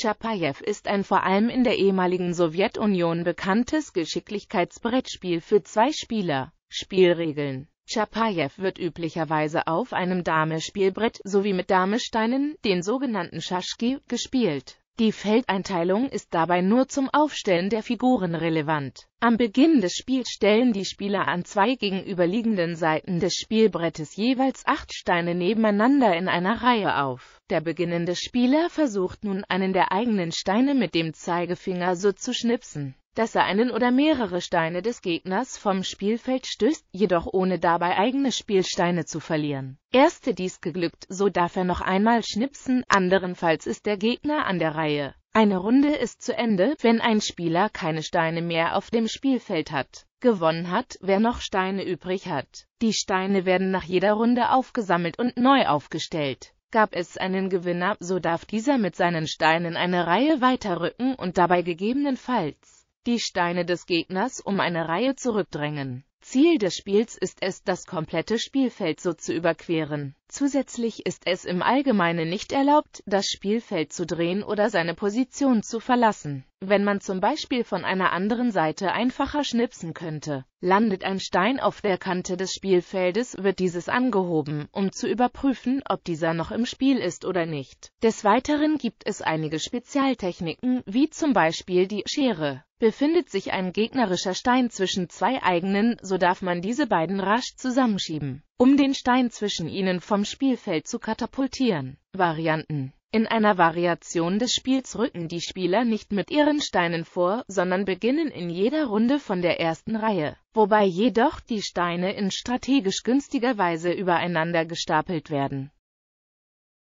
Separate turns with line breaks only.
Tschapajew ist ein vor allem in der ehemaligen Sowjetunion bekanntes Geschicklichkeitsbrettspiel für zwei Spieler. Spielregeln Tschapajew wird üblicherweise auf einem Dame-Spielbrett sowie mit Damesteinen, den sogenannten Schaschki, gespielt. Die Feldeinteilung ist dabei nur zum Aufstellen der Figuren relevant. Am Beginn des Spiels stellen die Spieler an zwei gegenüberliegenden Seiten des Spielbrettes jeweils acht Steine nebeneinander in einer Reihe auf. Der beginnende Spieler versucht nun einen der eigenen Steine mit dem Zeigefinger so zu schnipsen, dass er einen oder mehrere Steine des Gegners vom Spielfeld stößt, jedoch ohne dabei eigene Spielsteine zu verlieren. Erste dies geglückt, so darf er noch einmal schnipsen, anderenfalls ist der Gegner an der Reihe. Eine Runde ist zu Ende, wenn ein Spieler keine Steine mehr auf dem Spielfeld hat. Gewonnen hat, wer noch Steine übrig hat. Die Steine werden nach jeder Runde aufgesammelt und neu aufgestellt. Gab es einen Gewinner, so darf dieser mit seinen Steinen eine Reihe weiterrücken und dabei gegebenenfalls die Steine des Gegners um eine Reihe zurückdrängen. Ziel des Spiels ist es, das komplette Spielfeld so zu überqueren. Zusätzlich ist es im Allgemeinen nicht erlaubt, das Spielfeld zu drehen oder seine Position zu verlassen. Wenn man zum Beispiel von einer anderen Seite einfacher schnipsen könnte, landet ein Stein auf der Kante des Spielfeldes, wird dieses angehoben, um zu überprüfen, ob dieser noch im Spiel ist oder nicht. Des Weiteren gibt es einige Spezialtechniken, wie zum Beispiel die Schere Befindet sich ein gegnerischer Stein zwischen zwei eigenen, so darf man diese beiden rasch zusammenschieben, um den Stein zwischen ihnen vom Spielfeld zu katapultieren. Varianten in einer Variation des Spiels rücken die Spieler nicht mit ihren Steinen vor, sondern beginnen in jeder Runde von der ersten Reihe, wobei jedoch die Steine in strategisch günstiger Weise übereinander gestapelt werden.